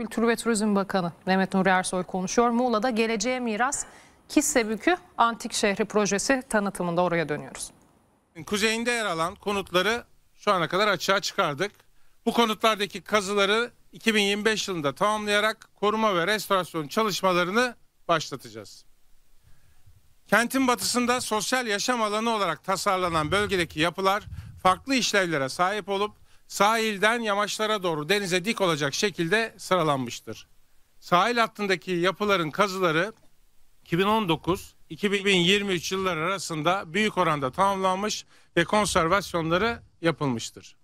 Kültür ve Turizm Bakanı Mehmet Nuri Ersoy konuşuyor. Muğla'da Geleceğe Miras Kissebükü Antik Şehri Projesi tanıtımında oraya dönüyoruz. Kuzeyinde yer alan konutları şu ana kadar açığa çıkardık. Bu konutlardaki kazıları 2025 yılında tamamlayarak koruma ve restorasyon çalışmalarını başlatacağız. Kentin batısında sosyal yaşam alanı olarak tasarlanan bölgedeki yapılar farklı işlevlere sahip olup sahilden yamaçlara doğru denize dik olacak şekilde sıralanmıştır. Sahil hattındaki yapıların kazıları 2019-2023 yılları arasında büyük oranda tamamlanmış ve konservasyonları yapılmıştır.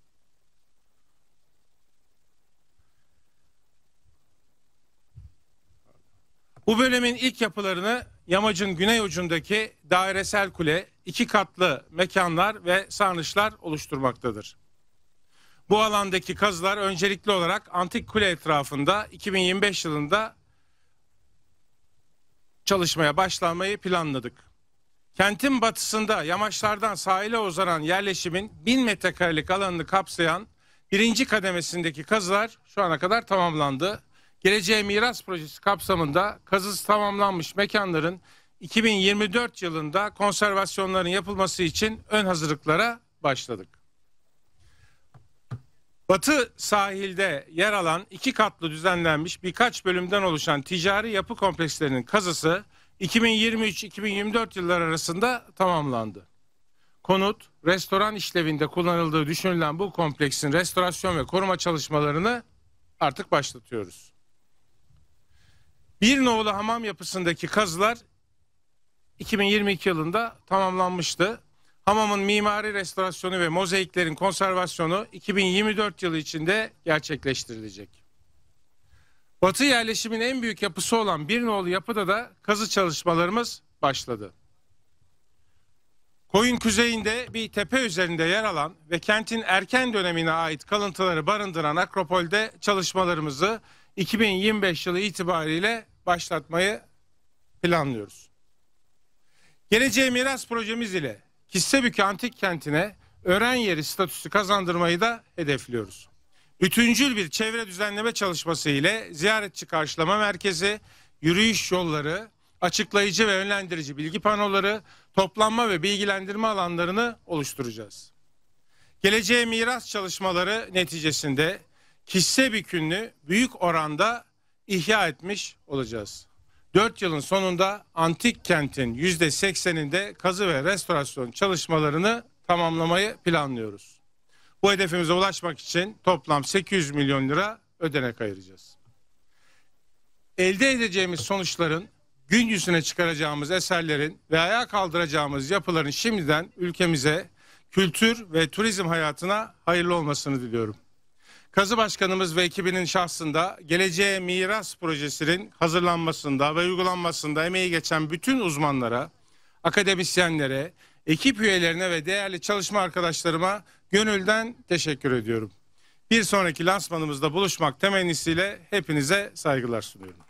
Bu bölümün ilk yapılarını yamacın güney ucundaki dairesel kule, iki katlı mekanlar ve sarnıçlar oluşturmaktadır. Bu alandaki kazılar öncelikli olarak Antik Kule etrafında 2025 yılında çalışmaya başlamayı planladık. Kentin batısında yamaçlardan sahile uzanan yerleşimin 1000 metrekarelik alanını kapsayan birinci kademesindeki kazılar şu ana kadar tamamlandı. Geleceğe Miras Projesi kapsamında kazısı tamamlanmış mekanların 2024 yılında konservasyonların yapılması için ön hazırlıklara başladık. Batı sahilde yer alan iki katlı düzenlenmiş birkaç bölümden oluşan ticari yapı komplekslerinin kazısı 2023-2024 yılları arasında tamamlandı. Konut, restoran işlevinde kullanıldığı düşünülen bu kompleksin restorasyon ve koruma çalışmalarını artık başlatıyoruz. Bir nolu hamam yapısındaki kazılar 2022 yılında tamamlanmıştı. Hamamın mimari restorasyonu ve mozaiklerin konservasyonu 2024 yılı içinde gerçekleştirilecek. Batı yerleşimin en büyük yapısı olan bir yapıda da kazı çalışmalarımız başladı. Koyun kuzeyinde bir tepe üzerinde yer alan ve kentin erken dönemine ait kalıntıları barındıran Akropol'de çalışmalarımızı 2025 yılı itibariyle başlatmayı planlıyoruz. Geleceğe Miras projemiz ile Kissebük Antik Kenti'ne öğren yeri statüsü kazandırmayı da hedefliyoruz. Bütüncül bir çevre düzenleme çalışması ile ziyaretçi karşılama merkezi, yürüyüş yolları, açıklayıcı ve önlendirici bilgi panoları, toplanma ve bilgilendirme alanlarını oluşturacağız. Geleceğe miras çalışmaları neticesinde kişisel bir büyük oranda ihya etmiş olacağız. 4 yılın sonunda antik kentin %80'inde kazı ve restorasyon çalışmalarını tamamlamayı planlıyoruz. Bu hedefimize ulaşmak için toplam 800 milyon lira ödenek ayıracağız. Elde edeceğimiz sonuçların gün yüzüne çıkaracağımız eserlerin ve ayağa kaldıracağımız yapıların şimdiden ülkemize, kültür ve turizm hayatına hayırlı olmasını diliyorum. Kazı Başkanımız ve ekibinin şahsında geleceğe miras projesinin hazırlanmasında ve uygulanmasında emeği geçen bütün uzmanlara, akademisyenlere, ekip üyelerine ve değerli çalışma arkadaşlarıma gönülden teşekkür ediyorum. Bir sonraki lansmanımızda buluşmak temennisiyle hepinize saygılar sunuyorum.